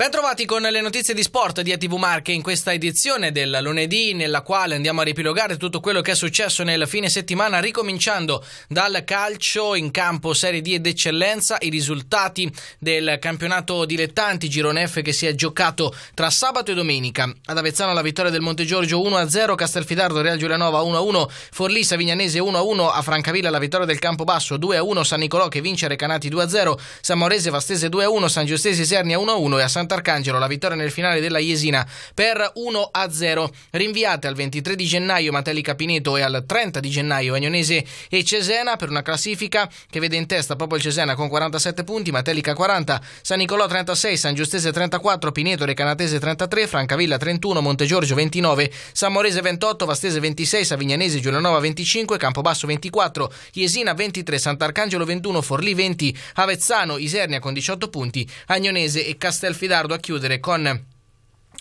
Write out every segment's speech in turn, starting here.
Bentrovati con le notizie di sport di ATV Marche in questa edizione del lunedì nella quale andiamo a ripilogare tutto quello che è successo nel fine settimana ricominciando dal calcio in campo Serie D ed eccellenza i risultati del campionato dilettanti Girone F che si è giocato tra sabato e domenica. Ad Avezzano la vittoria del Monte Giorgio 1-0, Castelfidardo Real Giulianova 1-1, Forlì Savignanese 1-1, a Francavilla la vittoria del campo basso 2-1, San Nicolò che vince Recanati 2-0, San Morese Vastese 2-1, San Giustese Sernia 1-1 e a Santa Sant'Arcangelo la vittoria nel finale della Jesina per 1-0. Rinviate al 23 di gennaio Matelli Capineto e al 30 di gennaio Agnonese e Cesena per una classifica che vede in testa proprio il Cesena con 47 punti, Matelica 40, San Nicolò 36, San Giustese 34, Pineto Recanatese 33, Francavilla 31, Montegiorgio 29, San Morese 28, Vastese 26, Savignanese Giulianova 25, Campobasso 24, Iesina 23, Sant'Arcangelo 21, Forlì 20, Avezzano, Isernia con 18 punti, Agnonese e Castelfidardo ritardo a chiudere con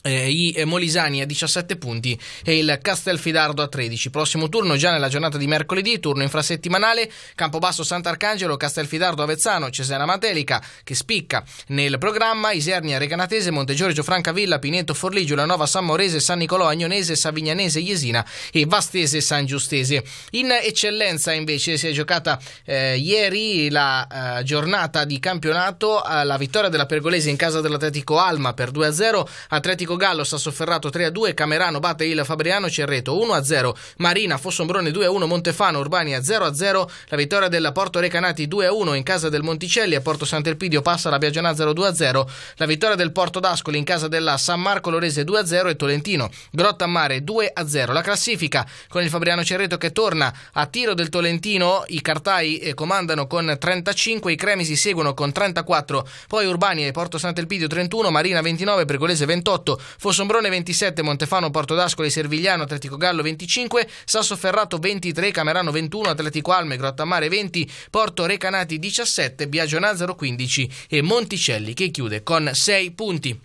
eh, i eh, Molisani a 17 punti e il Castelfidardo a 13. Prossimo turno già nella giornata di mercoledì, turno infrasettimanale, Campobasso Sant'Arcangelo, Castelfidardo Avezzano, Cesena Matelica che spicca nel programma, Isernia Reganatese, Montegiorgio Francavilla, Pineto Forlì, Giulianova San Morese, San Nicolò Agnonese, Savignanese Iesina e Vastese San Giustese. In eccellenza invece si è giocata eh, ieri la eh, giornata di campionato, eh, la vittoria della Pergolese in casa dell'Atletico Alma per 2-0, Atletico Atletico Gallo, Sassoferrato 3-2, Camerano batte il Fabriano, Cerreto 1-0, Marina, Fossombrone 2-1, Montefano, Urbania 0-0, la vittoria del Porto Recanati 2-1 in casa del Monticelli, a Porto Sant'Elpidio passa la Biagionà 0-2-0, la vittoria del Porto d'Ascoli in casa della San Marco Lorese 2-0 e Tolentino, Grotta a Mare 2-0, la classifica con il Fabriano Cerreto che torna a tiro del Tolentino, i Cartai eh, comandano con 35, i Cremisi seguono con 34, poi Urbania e Porto Sant'Elpidio 31, Marina 29, Pergolese 28, Fossombrone 27, Montefano, Porto d'Ascoli, Servigliano, Atletico Gallo 25, Sassoferrato 23, Camerano 21, Atletico Alme, Grottamare 20, Porto Recanati 17, Biagio Nazaro 15 e Monticelli che chiude con 6 punti.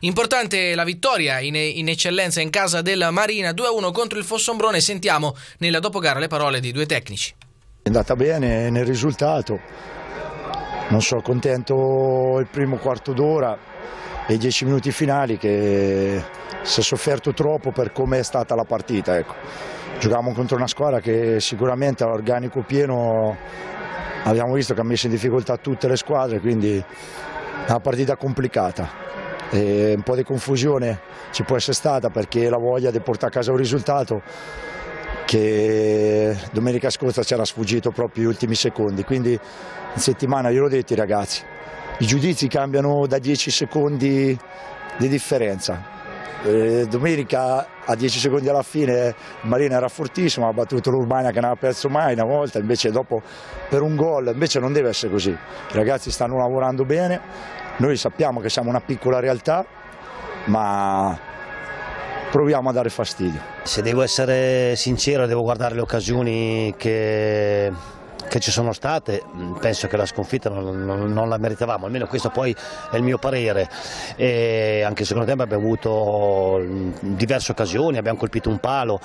Importante la vittoria in, in, eccellenza in casa della Marina 2-1 contro il Fossombrone. Sentiamo nella dopogara le parole dei due tecnici. È andata bene nel risultato. Non sono contento il primo quarto d'ora e i dieci minuti finali che si è sofferto troppo per come è stata la partita. Ecco. Giocavamo contro una squadra che sicuramente all'organico pieno abbiamo visto che ha messo in difficoltà tutte le squadre, quindi è una partita complicata. E un po' di confusione ci può essere stata perché la voglia di portare a casa un risultato che domenica scorsa c'era sfuggito proprio gli ultimi secondi, quindi in settimana glielo ho detto ragazzi, i giudizi cambiano da 10 secondi di differenza. Eh, domenica a 10 secondi alla fine Marina era fortissima, ha battuto l'Urbania che non ha perso mai una volta, invece dopo per un gol, invece non deve essere così. I ragazzi stanno lavorando bene, noi sappiamo che siamo una piccola realtà, ma proviamo a dare fastidio. Se devo essere sincero devo guardare le occasioni che che ci sono state, mm, penso che la sconfitta non, non, non la meritavamo, almeno questo poi è il mio parere. E anche il secondo tempo abbiamo avuto mm, diverse occasioni, abbiamo colpito un palo,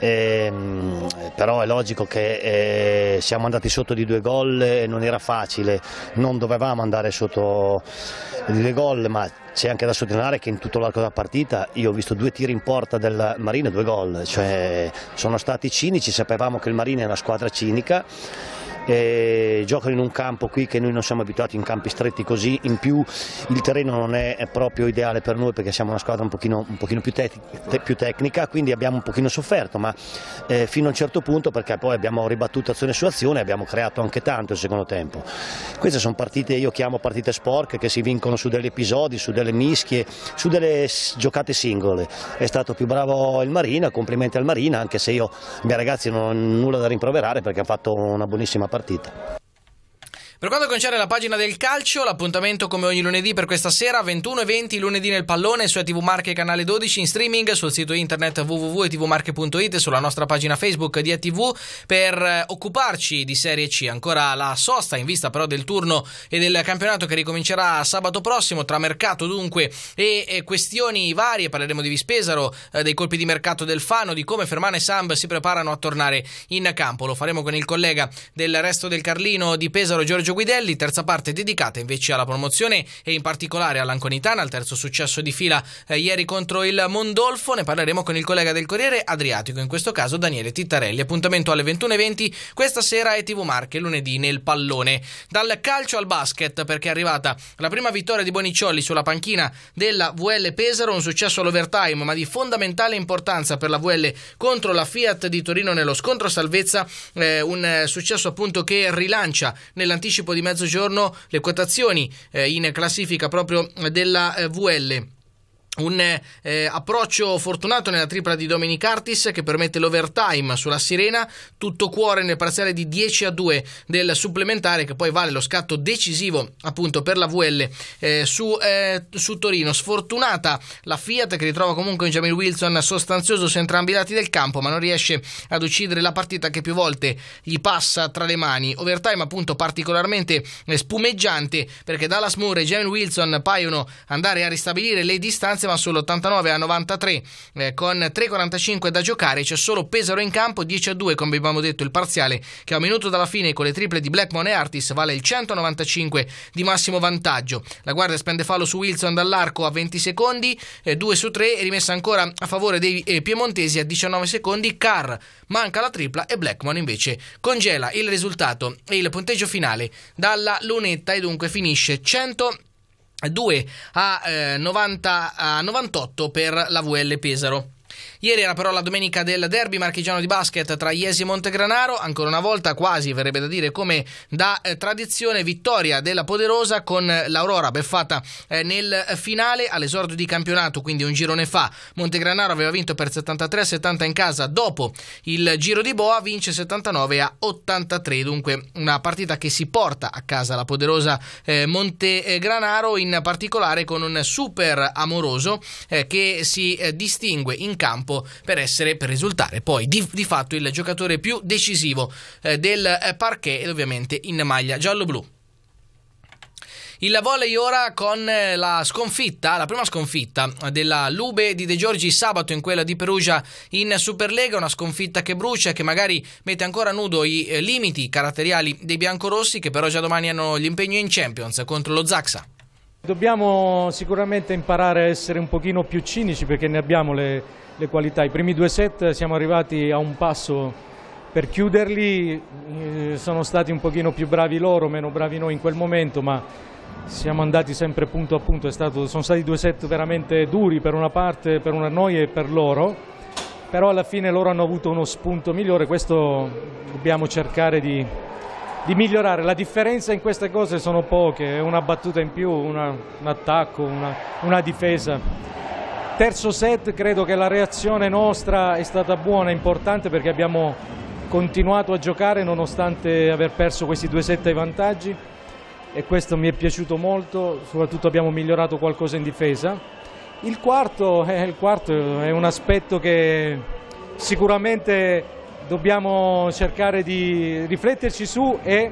ehm, però è logico che eh, siamo andati sotto di due gol e non era facile, non dovevamo andare sotto di due gol, ma c'è anche da sottolineare che in tutto l'arco della partita io ho visto due tiri in porta del Marina e due gol, cioè sono stati cinici, sapevamo che il Marina è una squadra cinica eh, giocano in un campo qui che noi non siamo abituati in campi stretti così, in più il terreno non è proprio ideale per noi perché siamo una squadra un pochino, un pochino più, te te più, tecnica, quindi abbiamo un pochino sofferto, ma eh, fino a un certo punto perché poi abbiamo ribattuto azione su azione e abbiamo creato anche tanto il secondo tempo. Queste sono partite, io chiamo partite sporche che si vincono su degli episodi, su delle mischie, su delle giocate singole. È stato più bravo il Marina, complimenti al Marina, anche se io, i miei ragazzi non ho nulla da rimproverare perché ha fatto una buonissima partita partit. Per quanto concerne la pagina del calcio, l'appuntamento come ogni lunedì per questa sera 21.20 lunedì nel pallone su TV Marche canale 12 in streaming sul sito internet www.tvmarche.it e sulla nostra pagina Facebook di ATV per eh, occuparci di Serie C. Ancora la sosta in vista però del turno e del campionato che ricomincerà sabato prossimo tra mercato dunque e questioni varie. Parleremo di Vispesaro, eh, dei colpi di mercato del Fano, di come Fermana e Samb si preparano a tornare in campo. Lo faremo con il collega del resto del Carlino di Pesaro Giorgio Sergio Guidelli, terza parte dedicata invece alla promozione e in particolare all'Anconitana, al terzo successo di fila eh, ieri contro il Mondolfo. Ne parleremo con il collega del Corriere Adriatico, in questo caso Daniele Tittarelli. Appuntamento alle 21.20 questa sera e TV Marche lunedì nel pallone. Dal calcio al basket perché è arrivata la prima vittoria di Boniciolli sulla panchina della VL Pesaro, un successo all'overtime ma di fondamentale importanza per la VL contro la Fiat di Torino nello scontro salvezza, eh, un successo appunto che rilancia nell'anticipo anticipo di mezzogiorno le quotazioni eh, in classifica proprio della eh, VL un eh, approccio fortunato nella tripla di Dominic Artis che permette l'overtime sulla sirena, tutto cuore nel parziale di 10 a 2 del supplementare che poi vale lo scatto decisivo appunto per la VL eh, su, eh, su, Torino. Sfortunata la Fiat che ritrova comunque un Jamil Wilson sostanzioso su entrambi i lati del campo ma non riesce ad uccidere la partita che più volte gli passa tra le mani. Overtime appunto particolarmente eh, spumeggiante perché Dallas Moore e Jamil Wilson paiono andare a ristabilire le distanze distanze, ma sull'89 a 93 eh, con 3.45 da giocare. C'è solo Pesaro in campo, 10 a 2, come abbiamo detto, il parziale che a un minuto dalla fine con le triple di Blackmon e Artis vale il 195 di massimo vantaggio. La guardia spende fallo su Wilson dall'arco a 20 secondi, eh, 2 su 3, rimessa ancora a favore dei eh, piemontesi a 19 secondi. Carr manca la tripla e Blackmon invece congela il risultato e il punteggio finale dalla lunetta e dunque finisce 100 2 a, eh, 90, a 98 per la VL Pesaro. Ieri era però la domenica del derby marchigiano di basket tra Iesi e Montegranaro, ancora una volta quasi verrebbe da dire come da eh, tradizione vittoria della Poderosa con l'Aurora beffata eh, nel finale all'esordio di campionato, quindi un girone fa. Montegranaro aveva vinto per 73-70 in casa, dopo il giro di Boa vince 79 a 83, dunque una partita che si porta a casa la Poderosa eh, Montegranaro in particolare con un super amoroso eh, che si eh, distingue in campo campo per, essere, per risultare poi di, di, fatto il giocatore più decisivo eh, del eh, parquet ed ovviamente in maglia giallo-blu. Il volley ora con eh, la sconfitta, la prima sconfitta della Lube di De Giorgi sabato in quella di Perugia in Superlega, una sconfitta che brucia, che magari mette ancora a nudo i eh, limiti caratteriali dei biancorossi che però già domani hanno l'impegno in Champions contro lo Zaxa. Dobbiamo sicuramente imparare a essere un pochino più cinici perché ne abbiamo le, le qualità. I primi due set siamo arrivati a un passo per chiuderli, eh, sono stati un pochino più bravi loro, meno bravi noi in quel momento, ma siamo andati sempre punto a punto, stato, sono stati due set veramente duri per una parte, per una, noi e per loro, però alla fine loro hanno avuto uno spunto migliore, questo dobbiamo cercare di, di migliorare. La differenza in queste cose sono poche, eh, una battuta in più, una, un attacco, una, una, difesa. Terzo set credo che la reazione nostra è stata buona, importante perché abbiamo continuato a giocare nonostante aver perso questi due set ai vantaggi e questo mi è piaciuto molto, soprattutto abbiamo migliorato qualcosa in difesa. il quarto, eh, il quarto è un aspetto che sicuramente dobbiamo cercare di rifletterci su e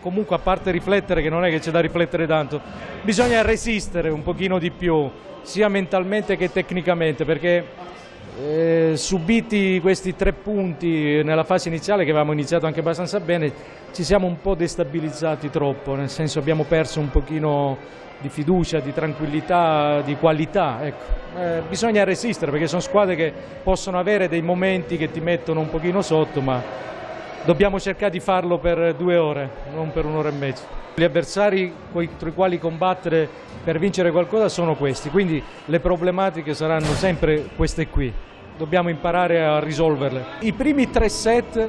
comunque a parte riflettere che non è che c'è da riflettere tanto, bisogna resistere un pochino di più sia mentalmente che tecnicamente perché eh, subiti questi tre punti nella fase iniziale che avevamo iniziato anche abbastanza bene ci siamo un po' destabilizzati troppo nel senso abbiamo perso un pochino di fiducia, di tranquillità, di qualità ecco. eh, bisogna resistere perché sono squadre che possono avere dei momenti che ti mettono un pochino sotto ma dobbiamo cercare di farlo per due ore, non per un'ora e mezzo. Gli avversari contro i quali combattere per vincere qualcosa sono questi, quindi le problematiche saranno sempre queste qui, dobbiamo imparare a risolverle. I primi tre set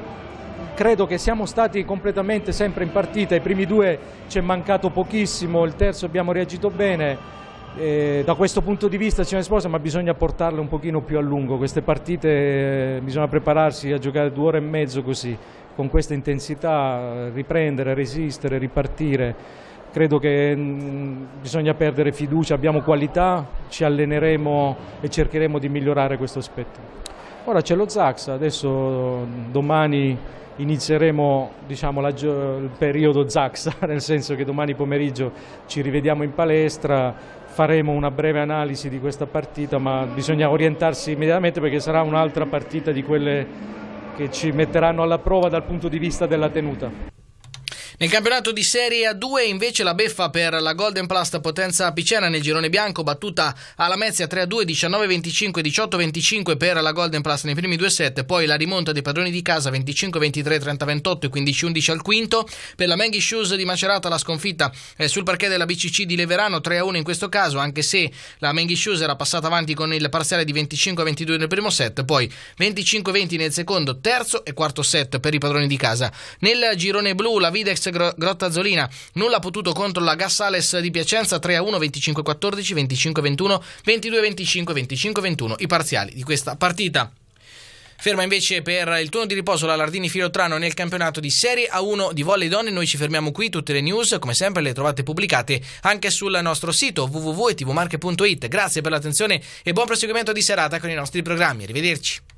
credo che siamo stati completamente sempre in partita, i primi due ci è mancato pochissimo, il terzo abbiamo reagito bene. E eh, da questo punto di vista c'è un'esposta ma bisogna portarle un pochino più a lungo queste partite eh, bisogna prepararsi a giocare due ore e mezzo così con questa intensità riprendere, resistere, ripartire. Credo che mm, bisogna perdere fiducia, abbiamo qualità, ci alleneremo e cercheremo di migliorare questo aspetto. Ora c'è lo Zax, adesso domani inizieremo diciamo, la, il periodo Zax, nel senso che domani pomeriggio ci rivediamo in palestra, faremo una breve analisi di questa partita, ma bisogna orientarsi immediatamente perché sarà un'altra partita di quelle che ci metteranno alla prova dal punto di vista della tenuta. Nel campionato di Serie A2 invece la beffa per la Golden Plast Potenza Picena nel girone bianco battuta alla Mezia 3-2, 19-25, 18-25 per la Golden Plast nei primi due set, poi la rimonta dei padroni di casa 25-23, 30-28 e 15-11 al quinto. Per la Manghi Shoes di Macerata la sconfitta sul parquet della BCC di Leverano 3-1 in questo caso, anche se la Manghi Shoes era passata avanti con il parziale di 25-22 nel primo set, poi 25-20 nel secondo, terzo e quarto set per i padroni di casa. Nel girone blu la Videx Grotta Zolina. Nulla potuto contro la Gassales di Piacenza 3 a 1, 25 14, 25 21, 22 25, 25 21. I parziali di questa partita. Ferma invece per il turno di riposo la Lardini Filotrano nel campionato di Serie A1 di volley donne. Noi ci fermiamo qui, tutte le news come sempre le trovate pubblicate anche sul nostro sito www.tvmarche.it. Grazie per l'attenzione e buon proseguimento di serata con i nostri programmi. Arrivederci.